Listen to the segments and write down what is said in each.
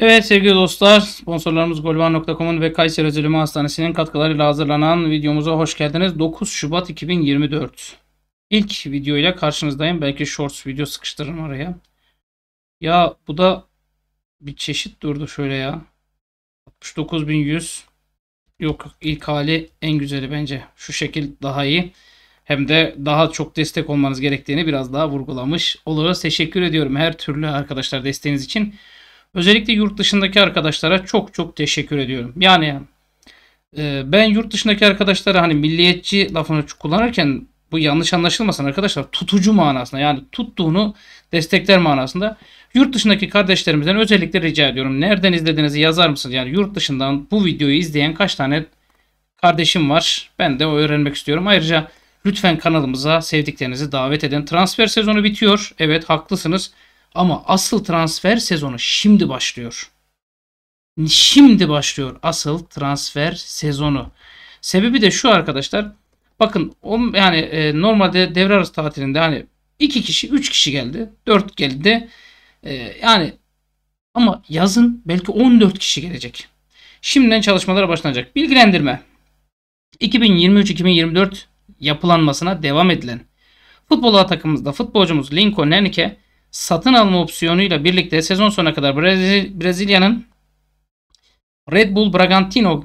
Evet sevgili dostlar sponsorlarımız golvan.com'un ve Kayseri Özelime Hastanesi'nin katkılarıyla hazırlanan videomuza hoş geldiniz. 9 Şubat 2024 İlk video ile karşınızdayım. Belki shorts video sıkıştırırım araya. Ya bu da bir çeşit durdu şöyle ya. 69100 yok ilk hali en güzeli bence. Şu şekil daha iyi. Hem de daha çok destek olmanız gerektiğini biraz daha vurgulamış oluruz. Teşekkür ediyorum her türlü arkadaşlar desteğiniz için. Özellikle yurt dışındaki arkadaşlara çok çok teşekkür ediyorum. Yani e, ben yurt dışındaki arkadaşlara hani milliyetçi lafını kullanırken bu yanlış anlaşılmasın arkadaşlar tutucu manasında yani tuttuğunu destekler manasında yurt dışındaki kardeşlerimizden özellikle rica ediyorum. Nereden izlediğinizi yazar mısınız? Yani yurt dışından bu videoyu izleyen kaç tane kardeşim var? Ben de o öğrenmek istiyorum. Ayrıca lütfen kanalımıza sevdiklerinizi davet edin. Transfer sezonu bitiyor. Evet haklısınız. Ama asıl transfer sezonu şimdi başlıyor. Şimdi başlıyor asıl transfer sezonu. Sebebi de şu arkadaşlar. Bakın on, yani e, normalde devre arası tatilinde hani iki kişi üç kişi geldi dört geldi e, yani ama yazın belki 14 kişi gelecek. Şimdiden çalışmalara başlanacak. Bilgilendirme 2023-2024 yapılanmasına devam edilen futbol takımımızda futbolcumuz Lincoln Nenike satın alma opsiyonuyla birlikte sezon sonuna kadar Brezilya'nın Red Bull Bragantino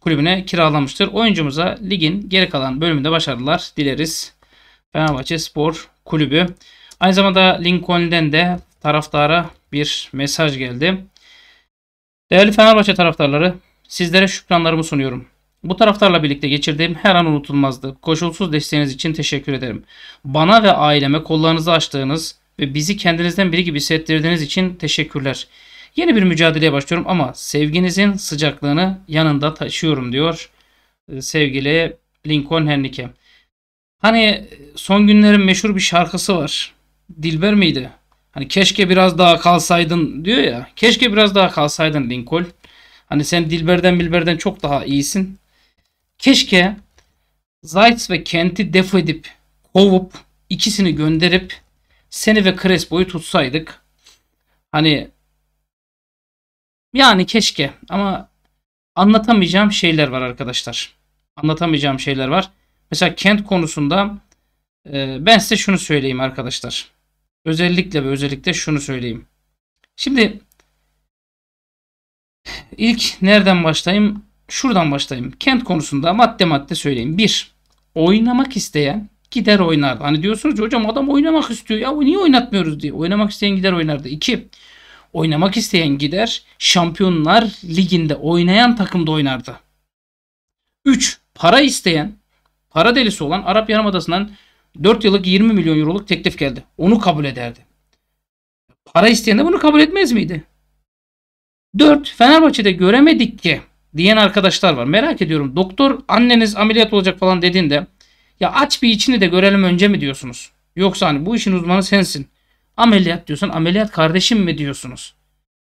kulübüne kiralamıştır. Oyuncumuza ligin geri kalan bölümünde başarılar dileriz. Fenerbahçe Spor Kulübü. Aynı zamanda Lincoln'den de taraftara bir mesaj geldi. Değerli Fenerbahçe taraftarları, sizlere şükranlarımı sunuyorum. Bu taraftarla birlikte geçirdiğim her an unutulmazdı. Koşulsuz desteğiniz için teşekkür ederim. Bana ve aileme kollarınızı açtığınız, bizi kendinizden biri gibi hissettirdiğiniz için teşekkürler. Yeni bir mücadeleye başlıyorum ama sevginizin sıcaklığını yanında taşıyorum diyor e, sevgili Lincoln Henrike. Hani e, son günlerin meşhur bir şarkısı var. Dilber miydi? Hani keşke biraz daha kalsaydın diyor ya. Keşke biraz daha kalsaydın Lincoln. Hani sen Dilber'den Bilber'den çok daha iyisin. Keşke Zayt ve Kent'i def edip kovup ikisini gönderip seni ve Crespo'yu tutsaydık hani yani keşke ama anlatamayacağım şeyler var arkadaşlar. Anlatamayacağım şeyler var. Mesela Kent konusunda e, ben size şunu söyleyeyim arkadaşlar. Özellikle ve özellikle şunu söyleyeyim. Şimdi ilk nereden başlayayım? Şuradan başlayayım. Kent konusunda madde madde söyleyeyim. Bir, Oynamak isteyen gider oynardı. Hani diyorsunuz ki hocam adam oynamak istiyor ya niye oynatmıyoruz diye. Oynamak isteyen gider oynardı. İki. Oynamak isteyen gider Şampiyonlar Ligi'nde oynayan takımda oynardı. Üç. Para isteyen, para delisi olan Arap Yarımadası'ndan 4 yıllık 20 milyon euroluk teklif geldi. Onu kabul ederdi. Para isteyen de bunu kabul etmez miydi? 4. Fenerbahçe'de göremedik ki diyen arkadaşlar var. Merak ediyorum. Doktor anneniz ameliyat olacak falan dediğinde ya aç bir içini de görelim önce mi diyorsunuz? Yoksa hani bu işin uzmanı sensin. Ameliyat diyorsan ameliyat kardeşim mi diyorsunuz?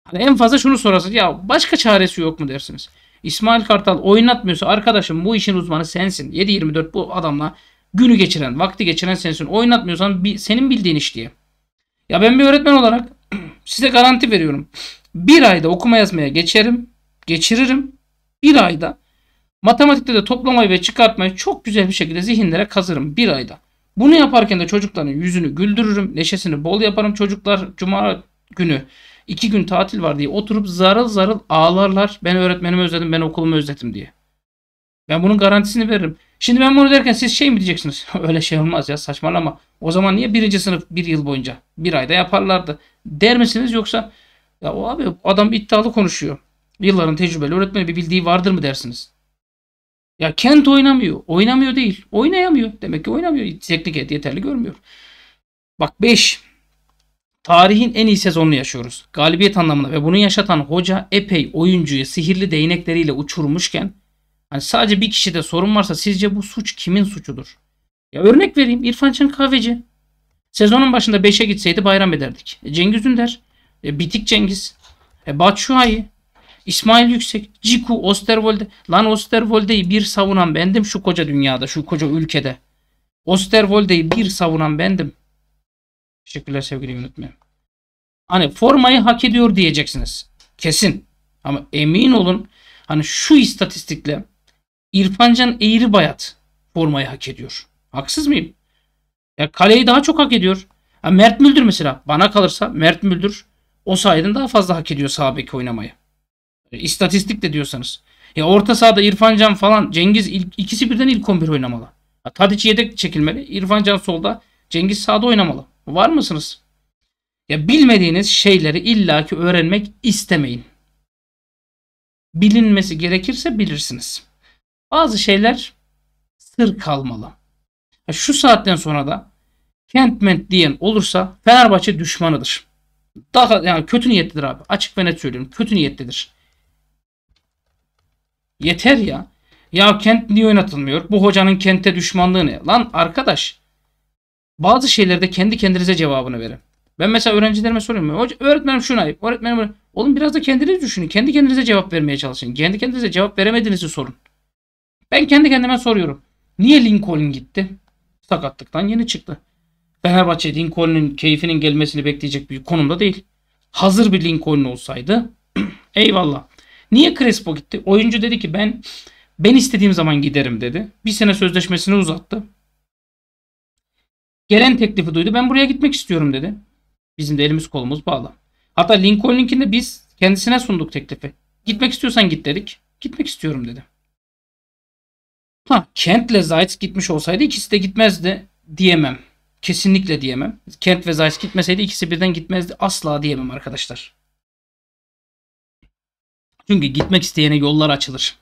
Hani en fazla şunu sorarsın Ya başka çaresi yok mu dersiniz? İsmail Kartal oynatmıyorsa arkadaşım bu işin uzmanı sensin. 7-24 bu adamla günü geçiren, vakti geçiren sensin. Oynatmıyorsan bi, senin bildiğin iş diye. Ya ben bir öğretmen olarak size garanti veriyorum. Bir ayda okuma yazmaya geçerim, geçiririm. Bir ayda Matematikte de toplamayı ve çıkartmayı çok güzel bir şekilde zihinlere kazırım bir ayda. Bunu yaparken de çocukların yüzünü güldürürüm, neşesini bol yaparım. Çocuklar cuma günü iki gün tatil var diye oturup zarıl zarıl ağlarlar. Ben öğretmenimi özledim, ben okulumu özledim diye. Ben bunun garantisini veririm. Şimdi ben bunu derken siz şey mi diyeceksiniz? Öyle şey olmaz ya saçmalama. O zaman niye birinci sınıf bir yıl boyunca bir ayda yaparlardı der misiniz yoksa ya o abi adam iddialı konuşuyor. Yılların tecrübeli öğretmeni bir bildiği vardır mı dersiniz? Ya Kent oynamıyor. Oynamıyor değil. Oynayamıyor. Demek ki oynamıyor. Teknik heyet yeterli görmüyor. Bak 5. Tarihin en iyi sezonunu yaşıyoruz. Galibiyet anlamında ve bunu yaşatan hoca epey oyuncuyu sihirli değnekleriyle uçurmuşken hani sadece bir kişide sorun varsa sizce bu suç kimin suçudur? Ya örnek vereyim İrfan Can Kahveci. Sezonun başında 5'e gitseydi bayram ederdik. E Cengiz Ünder. E Bitik Cengiz. E Batu Şuhayi. İsmail Yüksek, Ciku, Osterwolde. Lan Osterwolde'yi bir savunan bendim şu koca dünyada, şu koca ülkede. Osterwolde'yi bir savunan bendim. Teşekkürler sevgili yönetmenim. Hani formayı hak ediyor diyeceksiniz. Kesin. Ama emin olun hani şu istatistikle İrfancan Eğri Bayat formayı hak ediyor. Haksız mıyım? Ya kaleyi daha çok hak ediyor. Ya Mert Müldür mesela. Bana kalırsa Mert Müldür o sayeden daha fazla hak ediyor sağ bek oynamayı. İstatistik de diyorsanız. Ya orta sahada İrfan Can falan Cengiz ilk, ikisi birden ilk 11 oynamalı. Ya Tadiç yedek çekilmeli. İrfan Can solda. Cengiz sağda oynamalı. Var mısınız? Ya bilmediğiniz şeyleri illaki öğrenmek istemeyin. Bilinmesi gerekirse bilirsiniz. Bazı şeyler sır kalmalı. Ya şu saatten sonra da Kentment diyen olursa Fenerbahçe düşmanıdır. Daha yani kötü niyetlidir abi. Açık ve net söylüyorum. Kötü niyetlidir. Yeter ya. Ya Kent niye oynatılmıyor? Bu hocanın Kent'e düşmanlığı ne? Lan arkadaş bazı şeylerde kendi kendinize cevabını verin. Ben mesela öğrencilerime soruyorum. Hoca, öğretmenim şunu ayıp. Öğretmenim böyle. Oğlum biraz da kendiniz düşünün. Kendi kendinize cevap vermeye çalışın. Kendi kendinize cevap veremediğinizi sorun. Ben kendi kendime soruyorum. Niye Lincoln gitti? Sakatlıktan yeni çıktı. Fenerbahçe Lincoln'un keyfinin gelmesini bekleyecek bir konumda değil. Hazır bir Lincoln olsaydı eyvallah. Niye Crespo gitti? Oyuncu dedi ki ben ben istediğim zaman giderim dedi. Bir sene sözleşmesini uzattı. Gelen teklifi duydu. Ben buraya gitmek istiyorum dedi. Bizim de elimiz kolumuz bağlı. Hatta Lincoln'unkini de biz kendisine sunduk teklifi. Gitmek istiyorsan git dedik. Gitmek istiyorum dedi. Ha Kent Kent'le Zayt gitmiş olsaydı ikisi de gitmezdi diyemem. Kesinlikle diyemem. Kent ve Zayt gitmeseydi ikisi birden gitmezdi. Asla diyemem arkadaşlar. Çünkü gitmek isteyene yollar açılır.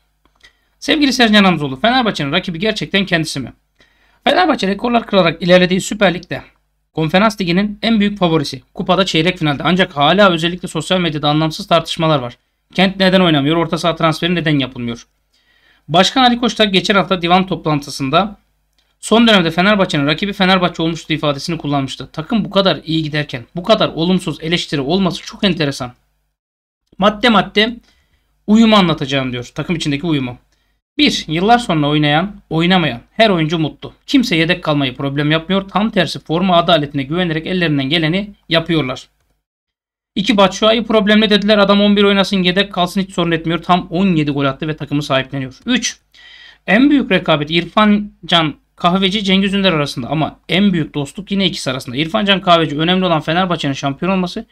Sevgili Sercan Hamzoğlu, Fenerbahçe'nin rakibi gerçekten kendisi mi? Fenerbahçe rekorlar kırarak ilerlediği Süper Lig'de Konferans Ligi'nin en büyük favorisi. Kupada çeyrek finalde ancak hala özellikle sosyal medyada anlamsız tartışmalar var. Kent neden oynamıyor, orta saha transferi neden yapılmıyor? Başkan Ali Koç'ta geçen hafta divan toplantısında son dönemde Fenerbahçe'nin rakibi Fenerbahçe olmuştu ifadesini kullanmıştı. Takım bu kadar iyi giderken bu kadar olumsuz eleştiri olması çok enteresan. Madde madde Uyumu anlatacağım diyor. Takım içindeki uyumu. 1. Yıllar sonra oynayan, oynamayan, her oyuncu mutlu. Kimse yedek kalmayı problem yapmıyor. Tam tersi forma adaletine güvenerek ellerinden geleni yapıyorlar. 2. Batshuayi problemli dediler. Adam 11 oynasın, yedek kalsın hiç sorun etmiyor. Tam 17 gol attı ve takımı sahipleniyor. 3. En büyük rekabet İrfan Can Kahveci Cengiz Ünder arasında ama en büyük dostluk yine ikisi arasında. İrfan Can Kahveci önemli olan Fenerbahçe'nin şampiyon olması.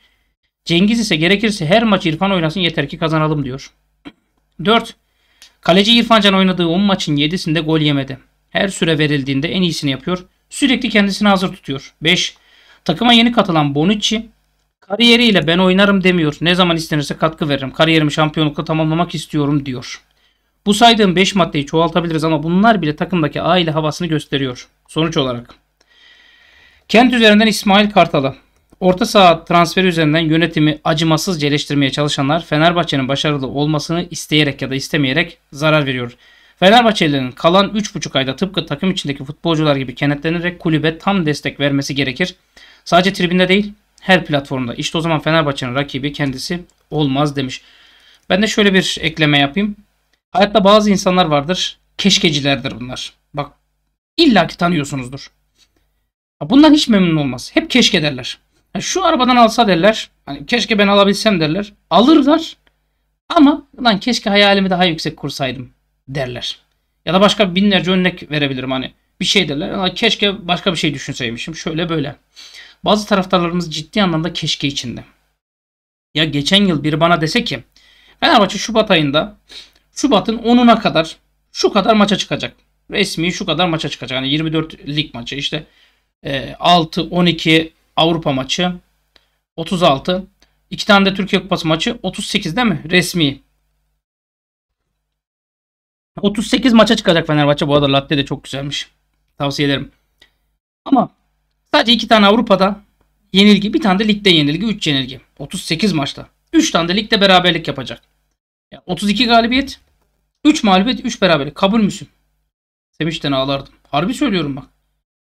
Cengiz ise gerekirse her maç İrfan oynasın yeter ki kazanalım diyor. 4. Kaleci İrfan Can oynadığı 10 maçın 7'sinde gol yemedi. Her süre verildiğinde en iyisini yapıyor. Sürekli kendisini hazır tutuyor. 5. Takıma yeni katılan Bonucci kariyeriyle ben oynarım demiyor. Ne zaman istenirse katkı veririm. Kariyerimi şampiyonlukla tamamlamak istiyorum diyor. Bu saydığım 5 maddeyi çoğaltabiliriz ama bunlar bile takımdaki aile havasını gösteriyor. Sonuç olarak. Kent üzerinden İsmail Kartal'a Orta saha transferi üzerinden yönetimi acımasızca eleştirmeye çalışanlar Fenerbahçe'nin başarılı olmasını isteyerek ya da istemeyerek zarar veriyor. Fenerbahçelilerin kalan 3,5 ayda tıpkı takım içindeki futbolcular gibi kenetlenerek kulübe tam destek vermesi gerekir. Sadece tribünde değil her platformda. İşte o zaman Fenerbahçe'nin rakibi kendisi olmaz demiş. Ben de şöyle bir ekleme yapayım. Hayatta bazı insanlar vardır. Keşkecilerdir bunlar. Bak illaki tanıyorsunuzdur. Bundan hiç memnun olmaz. Hep keşke derler. Yani şu arabadan alsa derler. Hani keşke ben alabilsem derler. Alırlar. Ama lan keşke hayalimi daha yüksek kursaydım derler. Ya da başka binlerce örnek verebilirim hani. Bir şey derler. Ama Keşke başka bir şey düşünseymişim. Şöyle böyle. Bazı taraftarlarımız ciddi anlamda keşke içinde. Ya geçen yıl biri bana dese ki Fenerbahçe Şubat ayında Şubat'ın 10'una kadar şu kadar maça çıkacak. Resmi şu kadar maça çıkacak. Hani 24 lig maçı işte 6, e, 12, Avrupa maçı 36. 2 tane de Türkiye Kupası maçı 38 değil mi? Resmi. 38 maça çıkacak Fenerbahçe. Bu arada latte de çok güzelmiş. Tavsiye ederim. Ama sadece 2 tane Avrupa'da yenilgi. Bir tane de ligde yenilgi. 3 yenilgi. 38 maçta. 3 tane de ligde beraberlik yapacak. Yani 32 galibiyet. 3 mağlubiyet 3 beraberlik. Kabul müsün? Sevinçten ağlardım. Harbi söylüyorum bak.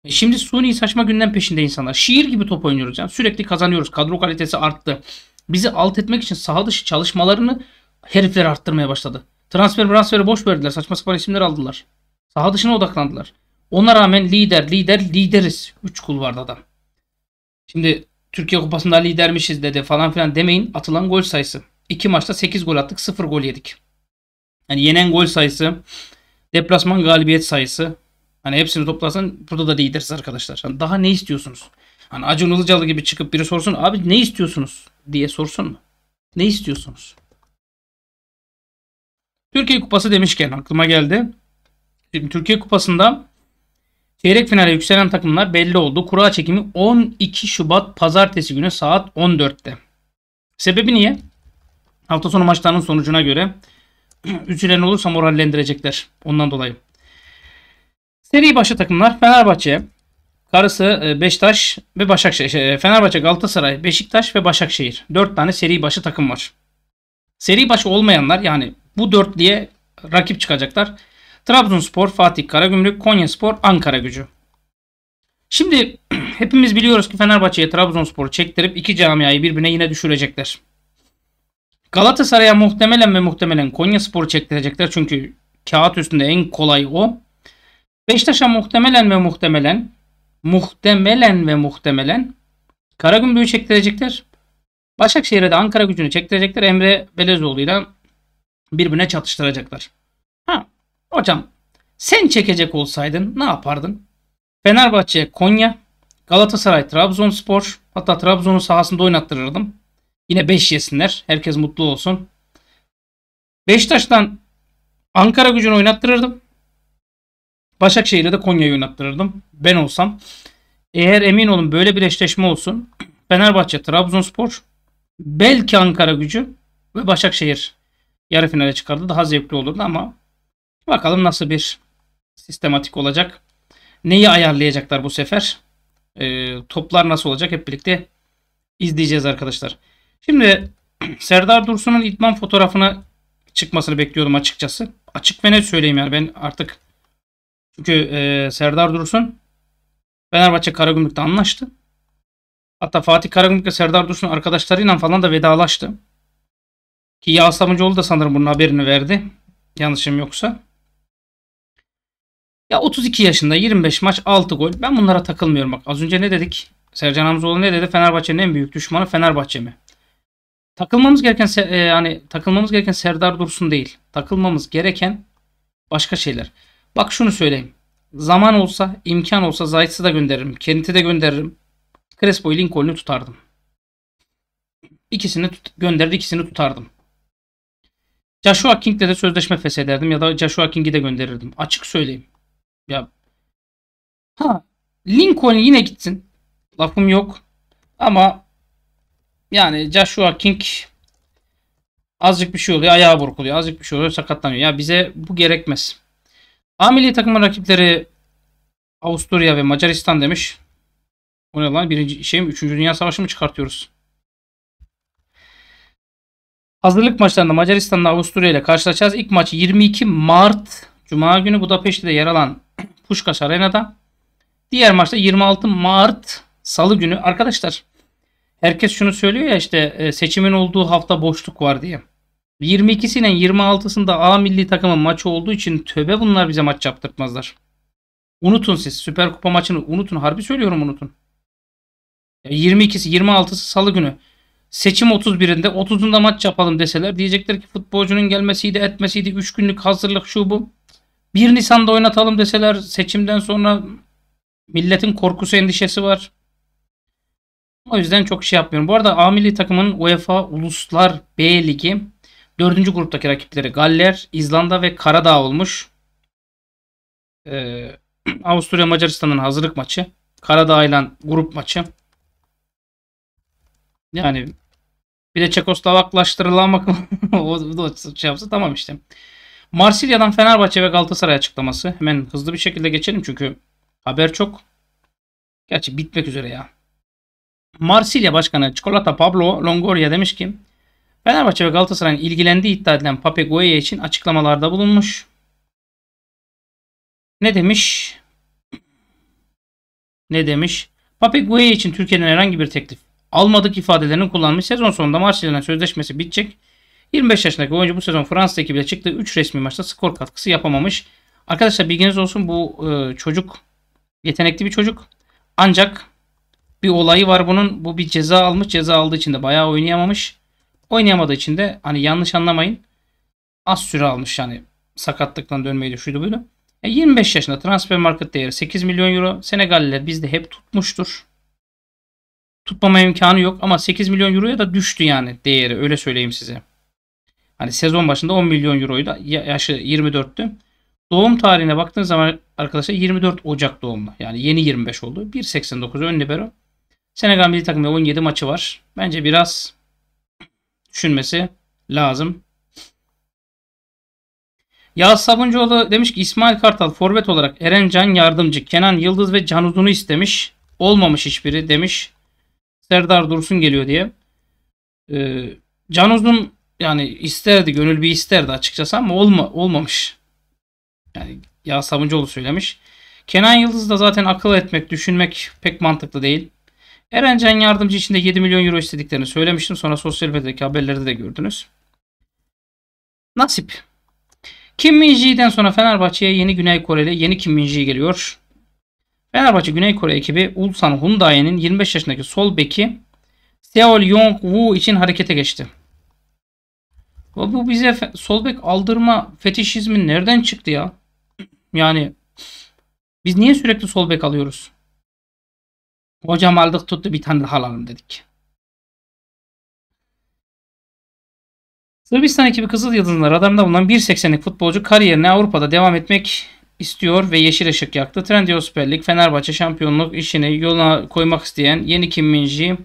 E şimdi suni saçma günden peşinde insanlar. Şiir gibi top oynuyoruz. Yani sürekli kazanıyoruz. Kadro kalitesi arttı. Bizi alt etmek için saha dışı çalışmalarını herifler arttırmaya başladı. Transfer transferi boş verdiler. Saçma sapan isimler aldılar. Saha dışına odaklandılar. Ona rağmen lider, lider, lideriz. 3 kulvarda adam. Şimdi Türkiye Kupası'nda lidermişiz dedi falan filan demeyin. Atılan gol sayısı. 2 maçta 8 gol attık 0 gol yedik. Yani yenen gol sayısı, deplasman galibiyet sayısı Hani hepsini toplarsan burada da lideriz arkadaşlar. Hani daha ne istiyorsunuz? Hani Acun Ilıcalı gibi çıkıp biri sorsun. Abi ne istiyorsunuz? diye sorsun mu? Ne istiyorsunuz? Türkiye Kupası demişken aklıma geldi. Şimdi Türkiye Kupası'nda çeyrek finale yükselen takımlar belli oldu. Kura çekimi 12 Şubat pazartesi günü saat 14'te. Sebebi niye? Hafta sonu maçlarının sonucuna göre üzülen olursa morallendirecekler. Ondan dolayı. Seri başı takımlar Fenerbahçe, Karısı e, Beşiktaş ve Başakşehir. Şey, e, Fenerbahçe, Galatasaray, Beşiktaş ve Başakşehir. 4 tane seri başı takım var. Seri başı olmayanlar yani bu dörtlüye rakip çıkacaklar. Trabzonspor, Fatih Karagümrük, Konyaspor, Ankara Gücü. Şimdi hepimiz biliyoruz ki Fenerbahçe'ye Trabzonspor'u çektirip iki camiayı birbirine yine düşürecekler. Galatasaray'a muhtemelen ve muhtemelen Konyaspor'u çektirecekler çünkü kağıt üstünde en kolay o. Beşiktaş'a muhtemelen ve muhtemelen muhtemelen ve muhtemelen Karagümrük'ü çektirecekler. Başakşehir'e de Ankara gücünü çektirecekler. Emre Belezoğlu ile birbirine çatıştıracaklar. Ha, hocam sen çekecek olsaydın ne yapardın? Fenerbahçe Konya, Galatasaray Trabzonspor hatta Trabzon'un sahasında oynattırırdım. Yine 5 yesinler. Herkes mutlu olsun. Beşiktaş'tan Ankara gücünü oynattırırdım. Başakşehir'e de Konya'yı oynattırırdım. Ben olsam. Eğer emin olun böyle bir eşleşme olsun. Fenerbahçe, Trabzonspor, belki Ankara gücü ve Başakşehir yarı finale çıkardı. Daha zevkli olurdu ama bakalım nasıl bir sistematik olacak. Neyi ayarlayacaklar bu sefer? E, toplar nasıl olacak? Hep birlikte izleyeceğiz arkadaşlar. Şimdi Serdar Dursun'un idman fotoğrafına çıkmasını bekliyordum açıkçası. Açık ve net söyleyeyim yani ben artık çünkü e, Serdar Dursun Fenerbahçe Karagümrük'te anlaştı. Hatta Fatih Karagümrük ve Serdar Dursun arkadaşlarıyla falan da vedalaştı. Ki Yağız Sabuncuoğlu da sanırım bunun haberini verdi. Yanlışım yoksa. Ya 32 yaşında 25 maç 6 gol. Ben bunlara takılmıyorum bak. Az önce ne dedik? Sercan Hamzoğlu ne dedi? Fenerbahçe'nin en büyük düşmanı Fenerbahçe mi? Takılmamız gereken e, hani takılmamız gereken Serdar Dursun değil. Takılmamız gereken başka şeyler. Bak şunu söyleyeyim. Zaman olsa, imkan olsa Zayt'sı da gönderirim. Kent'i de gönderirim. Crespo'yu Lincoln'u tutardım. İkisini tut gönderdi, ikisini tutardım. Joshua King'le de sözleşme feshederdim ya da Joshua King'i de gönderirdim. Açık söyleyeyim. Ya ha Lincoln yine gitsin. Lafım yok. Ama yani Joshua King azıcık bir şey oluyor. Ayağı burkuluyor. Azıcık bir şey oluyor. Sakatlanıyor. Ya bize bu gerekmez. A milli takımın rakipleri Avusturya ve Macaristan demiş. O ne lan? Birinci şey mi? Üçüncü Dünya Savaşı mı çıkartıyoruz? Hazırlık maçlarında Macaristan'la Avusturya ile karşılaşacağız. İlk maç 22 Mart Cuma günü Budapeşte'de yer alan Puşkaş Arena'da. Diğer maçta 26 Mart Salı günü. Arkadaşlar herkes şunu söylüyor ya işte e, seçimin olduğu hafta boşluk var diye. 22'sine 26'sında A milli takımın maçı olduğu için töbe bunlar bize maç yaptırtmazlar. Unutun siz. Süper Kupa maçını unutun. Harbi söylüyorum unutun. 22'si 26'sı salı günü. Seçim 31'inde 30'unda maç yapalım deseler diyecekler ki futbolcunun gelmesiydi etmesiydi 3 günlük hazırlık şu bu. 1 Nisan'da oynatalım deseler seçimden sonra milletin korkusu endişesi var. O yüzden çok şey yapmıyorum. Bu arada A milli takımın UEFA Uluslar B Ligi Dördüncü gruptaki rakipleri Galler, İzlanda ve Karadağ olmuş. Ee, Avusturya Macaristan'ın hazırlık maçı. Karadağ ile grup maçı. Yani bir de Çekoslovaklaştırılan bakım o da şey yapsa tamam işte. Marsilya'dan Fenerbahçe ve Galatasaray açıklaması. Hemen hızlı bir şekilde geçelim çünkü haber çok. Gerçi bitmek üzere ya. Marsilya Başkanı Çikolata Pablo Longoria demiş ki Fenerbahçe ve Galatasaray'ın ilgilendiği iddia edilen Pape Gueye için açıklamalarda bulunmuş. Ne demiş? Ne demiş? Pape Gueye için Türkiye'den herhangi bir teklif almadık ifadelerini kullanmış. Sezon sonunda Marsilya'nın sözleşmesi bitecek. 25 yaşındaki oyuncu bu sezon Fransa ekibiyle çıktığı 3 resmi maçta skor katkısı yapamamış. Arkadaşlar bilginiz olsun bu e, çocuk yetenekli bir çocuk. Ancak bir olayı var bunun. Bu bir ceza almış. Ceza aldığı için de bayağı oynayamamış. Oynayamadığı için de hani yanlış anlamayın. Az süre almış yani sakatlıktan dönmeyi de şuydu buydu. E 25 yaşında transfer market değeri 8 milyon euro. Senegalliler bizde hep tutmuştur. Tutmama imkanı yok ama 8 milyon euroya da düştü yani değeri öyle söyleyeyim size. Hani sezon başında 10 milyon euroyu da yaşı 24'tü. Doğum tarihine baktığınız zaman arkadaşlar 24 Ocak doğumlu. Yani yeni 25 oldu. 1.89 ön libero. Senegal milli takımda 17 maçı var. Bence biraz düşünmesi lazım. Yağız Sabuncuoğlu demiş ki İsmail Kartal forvet olarak Eren Can Yardımcı, Kenan Yıldız ve Can Uzun'u istemiş. Olmamış hiçbiri demiş. Serdar Dursun geliyor diye. Ee, Can Uzun yani isterdi, gönül bir isterdi açıkçası ama olma, olmamış. Yani Yağız Sabuncuoğlu söylemiş. Kenan Yıldız da zaten akıl etmek, düşünmek pek mantıklı değil. Eren Can Yardımcı için de 7 milyon euro istediklerini söylemiştim. Sonra sosyal medyadaki haberlerde de gördünüz. Nasip. Kim min sonra Fenerbahçe'ye yeni Güney Koreli yeni Kim min geliyor. Fenerbahçe Güney Kore ekibi Ulsan Hyundai'nin 25 yaşındaki sol beki Seol Yong Woo için harekete geçti. Bu bize sol bek aldırma fetişizmi nereden çıktı ya? Yani biz niye sürekli sol bek alıyoruz? Hocam aldık tuttu bir tane daha alalım dedik. Sırbistan ekibi Kızıl Yıldız'ın radarında bulunan 1.80'lik futbolcu kariyerine Avrupa'da devam etmek istiyor ve yeşil ışık yaktı. Trendyol Süper Lig Fenerbahçe şampiyonluk işini yoluna koymak isteyen yeni Kim Minji.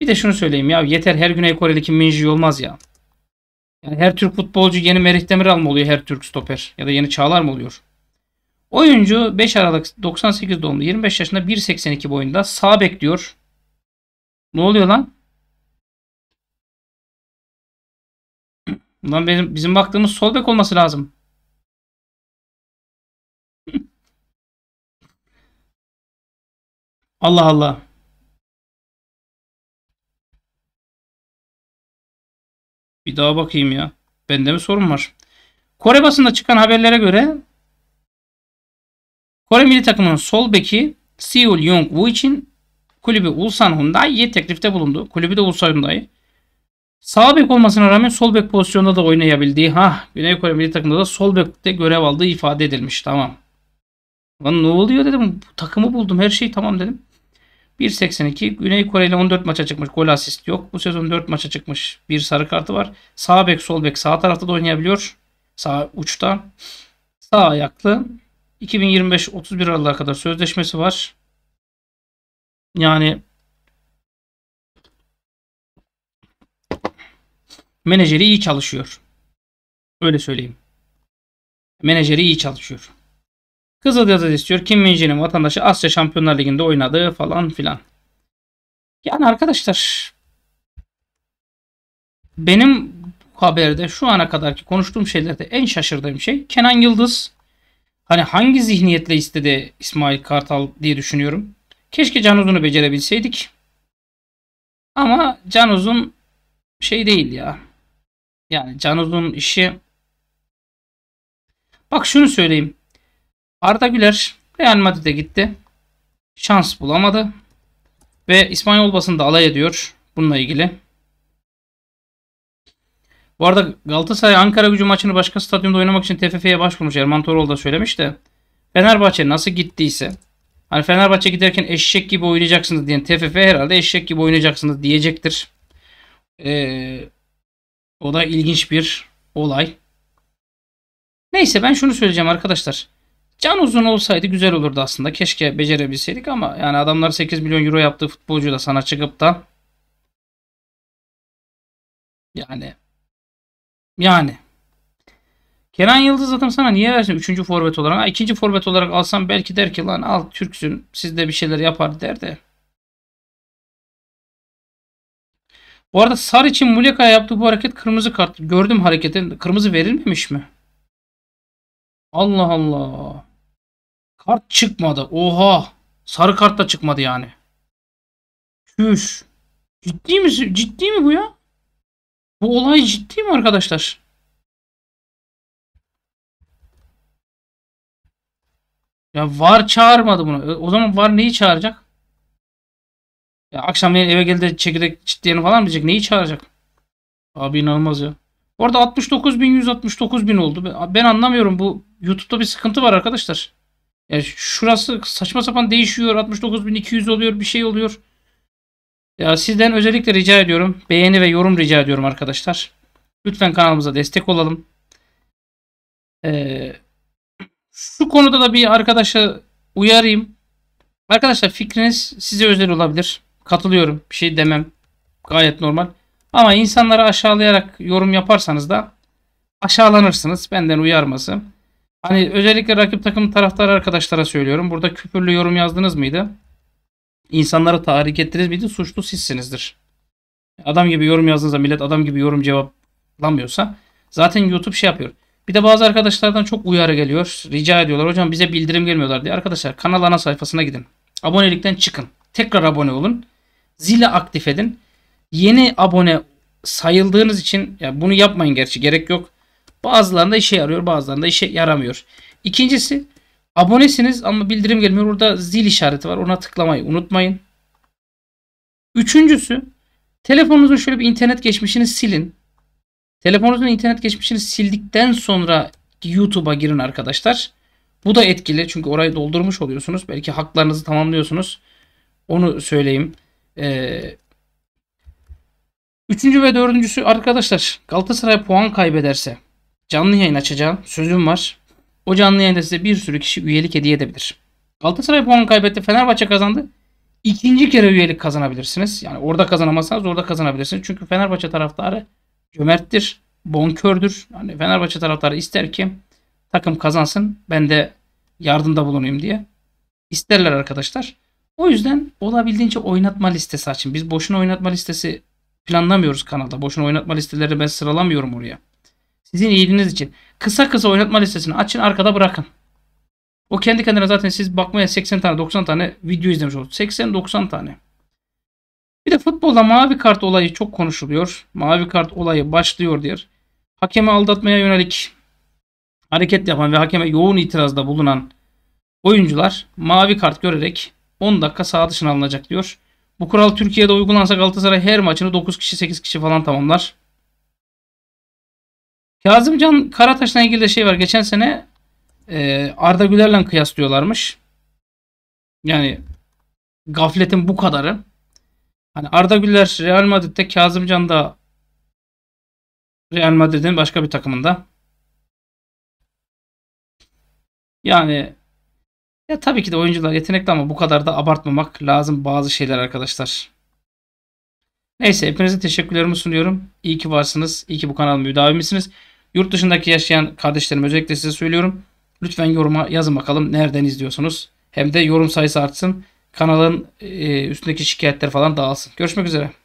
Bir de şunu söyleyeyim ya yeter her Güney Koreli Kim Minji olmaz ya. Yani her Türk futbolcu yeni Merih Demiral mı oluyor her Türk stoper ya da yeni Çağlar mı oluyor? Oyuncu 5 Aralık 98 doğumlu 25 yaşında 1.82 boyunda sağ bek diyor. Ne oluyor lan? Lan benim, bizim baktığımız sol bek olması lazım. Allah Allah. Bir daha bakayım ya. Bende mi sorun var? Kore basında çıkan haberlere göre Kore milli takımının sol beki Seul Young Woo için kulübü Ulsan Hyundai'ye teklifte bulundu. Kulübü de Ulsan Hyundai. Sağ bek olmasına rağmen sol bek pozisyonda da oynayabildiği ha Güney Kore milli takımında da sol bekte görev aldığı ifade edilmiş. Tamam. Lan ne oluyor dedim. Takımı buldum her şey tamam dedim. 1.82 Güney Kore ile 14 maça çıkmış. Gol asist yok. Bu sezon 4 maça çıkmış. Bir sarı kartı var. Sağ bek sol bek sağ tarafta da oynayabiliyor. Sağ uçta. Sağ ayaklı. 2025-31 Aralık'a kadar sözleşmesi var. Yani menajeri iyi çalışıyor. Öyle söyleyeyim. Menajeri iyi çalışıyor. Kızıldız'ı istiyor. Kim Minji'nin vatandaşı Asya Şampiyonlar Ligi'nde oynadığı falan filan. Yani arkadaşlar benim haberde şu ana kadarki konuştuğum şeylerde en şaşırdığım şey Kenan Yıldız Hani hangi zihniyetle istedi İsmail Kartal diye düşünüyorum. Keşke Can Uzun'u becerebilseydik. Ama Can Uzun şey değil ya. Yani Can Uzun'un işi Bak şunu söyleyeyim. Arda Güler Real Madrid'e gitti. Şans bulamadı. Ve İspanyol basında alay ediyor bununla ilgili. Bu arada Galatasaray Ankara gücü maçını başka stadyumda oynamak için TFF'ye başvurmuş. Erman Toroğlu da söylemiş de. Fenerbahçe nasıl gittiyse. Hani Fenerbahçe giderken eşek gibi oynayacaksınız diyen TFF herhalde eşek gibi oynayacaksınız diyecektir. Ee, o da ilginç bir olay. Neyse ben şunu söyleyeceğim arkadaşlar. Can uzun olsaydı güzel olurdu aslında. Keşke becerebilseydik ama yani adamlar 8 milyon euro yaptığı futbolcu da sana çıkıp da yani yani. Kenan Yıldız zaten sana niye versin 3. forvet olarak? Ha, ikinci forvet olarak alsam belki der ki lan al Türksün siz de bir şeyler yapar der de. Bu arada Sar için Muleka'ya yaptığı bu hareket kırmızı kart. Gördüm hareketin. Kırmızı verilmemiş mi? Allah Allah. Kart çıkmadı. Oha. Sarı kart da çıkmadı yani. Çüş. Ciddi mi? Ciddi mi bu ya? Bu olay ciddi mi arkadaşlar? Ya var çağırmadı bunu. O zaman var neyi çağıracak? Ya akşam eve geldi çekirdek çitlerini falan diyecek. Neyi çağıracak? Abi inanılmaz ya. Orada 69.169 bin oldu. Ben anlamıyorum bu YouTube'da bir sıkıntı var arkadaşlar. Ya şurası saçma sapan değişiyor. 69.200 oluyor bir şey oluyor. Ya sizden özellikle rica ediyorum. Beğeni ve yorum rica ediyorum arkadaşlar. Lütfen kanalımıza destek olalım. Ee, şu konuda da bir arkadaşı uyarayım. Arkadaşlar fikriniz size özel olabilir. Katılıyorum. Bir şey demem. Gayet normal. Ama insanları aşağılayarak yorum yaparsanız da aşağılanırsınız. Benden uyarması. Hani özellikle rakip takım taraftarı arkadaşlara söylüyorum. Burada küpürlü yorum yazdınız mıydı? insanlara tahrik ettiniz miydi? Suçlu sizsinizdir. Adam gibi yorum yazdığınızda millet adam gibi yorum cevaplamıyorsa zaten YouTube şey yapıyor. Bir de bazı arkadaşlardan çok uyarı geliyor. Rica ediyorlar. Hocam bize bildirim gelmiyorlar diye. Arkadaşlar kanal ana sayfasına gidin. Abonelikten çıkın. Tekrar abone olun. Zili aktif edin. Yeni abone sayıldığınız için ya bunu yapmayın gerçi gerek yok. Bazılarında işe yarıyor bazılarında işe yaramıyor. İkincisi Abonesiniz ama bildirim gelmiyor. Orada zil işareti var. Ona tıklamayı unutmayın. Üçüncüsü telefonunuzun şöyle bir internet geçmişini silin. Telefonunuzun internet geçmişini sildikten sonra YouTube'a girin arkadaşlar. Bu da etkili çünkü orayı doldurmuş oluyorsunuz. Belki haklarınızı tamamlıyorsunuz. Onu söyleyeyim. Ee, üçüncü ve dördüncüsü arkadaşlar Galatasaray puan kaybederse canlı yayın açacağım. Sözüm var. O canlı yayında size bir sürü kişi üyelik hediye edebilir. Galatasaray puan kaybetti. Fenerbahçe kazandı. İkinci kere üyelik kazanabilirsiniz. Yani orada kazanamazsanız orada kazanabilirsiniz. Çünkü Fenerbahçe taraftarı cömerttir, bonkördür. Yani Fenerbahçe taraftarı ister ki takım kazansın. Ben de yardımda bulunayım diye. isterler arkadaşlar. O yüzden olabildiğince oynatma listesi açın. Biz boşuna oynatma listesi planlamıyoruz kanalda. Boşuna oynatma listeleri ben sıralamıyorum oraya. Sizin iyiliğiniz için. Kısa kısa oynatma listesini açın arkada bırakın. O kendi kendine zaten siz bakmaya 80 tane 90 tane video izlemiş oldunuz. 80-90 tane. Bir de futbolda mavi kart olayı çok konuşuluyor. Mavi kart olayı başlıyor diyor. Hakemi aldatmaya yönelik hareket yapan ve hakeme yoğun itirazda bulunan oyuncular mavi kart görerek 10 dakika saha dışına alınacak diyor. Bu kural Türkiye'de uygulansa Galatasaray her maçını 9 kişi 8 kişi falan tamamlar. Kazımcan Karataş'la ilgili de şey var. Geçen sene e, Arda Güler'le kıyaslıyorlarmış. Yani gafletin bu kadarı. Hani Arda Güler Real Madrid'de Kazımcan da Real Madrid'in başka bir takımında. Yani ya tabii ki de oyuncular yetenekli ama bu kadar da abartmamak lazım bazı şeyler arkadaşlar. Neyse hepinize teşekkürlerimi sunuyorum. İyi ki varsınız. İyi ki bu kanalın müdavimisiniz. Yurt dışındaki yaşayan kardeşlerim özellikle size söylüyorum. Lütfen yoruma yazın bakalım nereden izliyorsunuz. Hem de yorum sayısı artsın. Kanalın e, üstündeki şikayetler falan dağılsın. Görüşmek üzere.